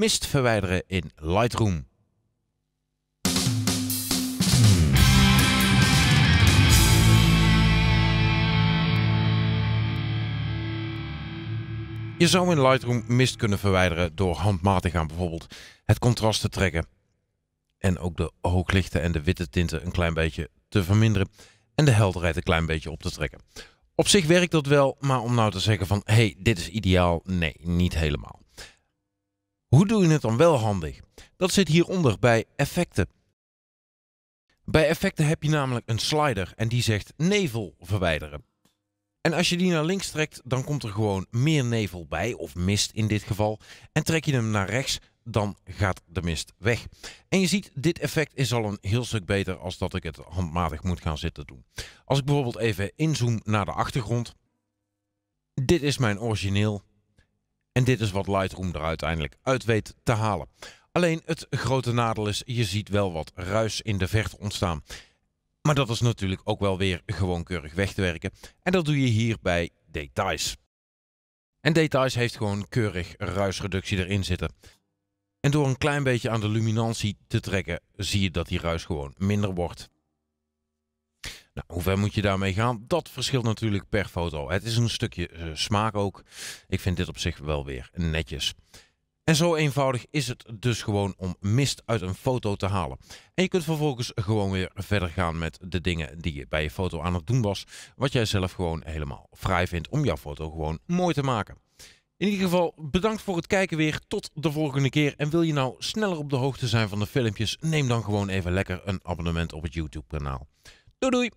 mist verwijderen in Lightroom. Je zou in Lightroom mist kunnen verwijderen door handmatig aan bijvoorbeeld het contrast te trekken. En ook de hooglichten en de witte tinten een klein beetje te verminderen. En de helderheid een klein beetje op te trekken. Op zich werkt dat wel, maar om nou te zeggen van hé, hey, dit is ideaal, nee, niet helemaal. Hoe doe je het dan wel handig? Dat zit hieronder bij effecten. Bij effecten heb je namelijk een slider en die zegt nevel verwijderen. En als je die naar links trekt, dan komt er gewoon meer nevel bij, of mist in dit geval. En trek je hem naar rechts, dan gaat de mist weg. En je ziet, dit effect is al een heel stuk beter als dat ik het handmatig moet gaan zitten doen. Als ik bijvoorbeeld even inzoom naar de achtergrond. Dit is mijn origineel. En dit is wat Lightroom er uiteindelijk uit weet te halen. Alleen het grote nadeel is, je ziet wel wat ruis in de verte ontstaan. Maar dat is natuurlijk ook wel weer gewoon keurig weg te werken. En dat doe je hier bij details. En details heeft gewoon keurig ruisreductie erin zitten. En door een klein beetje aan de luminantie te trekken, zie je dat die ruis gewoon minder wordt. Nou, hoe ver moet je daarmee gaan? Dat verschilt natuurlijk per foto. Het is een stukje eh, smaak ook. Ik vind dit op zich wel weer netjes. En zo eenvoudig is het dus gewoon om mist uit een foto te halen. En je kunt vervolgens gewoon weer verder gaan met de dingen die je bij je foto aan het doen was. Wat jij zelf gewoon helemaal vrij vindt om jouw foto gewoon mooi te maken. In ieder geval bedankt voor het kijken weer. Tot de volgende keer. En wil je nou sneller op de hoogte zijn van de filmpjes? Neem dan gewoon even lekker een abonnement op het YouTube kanaal. Doei doei!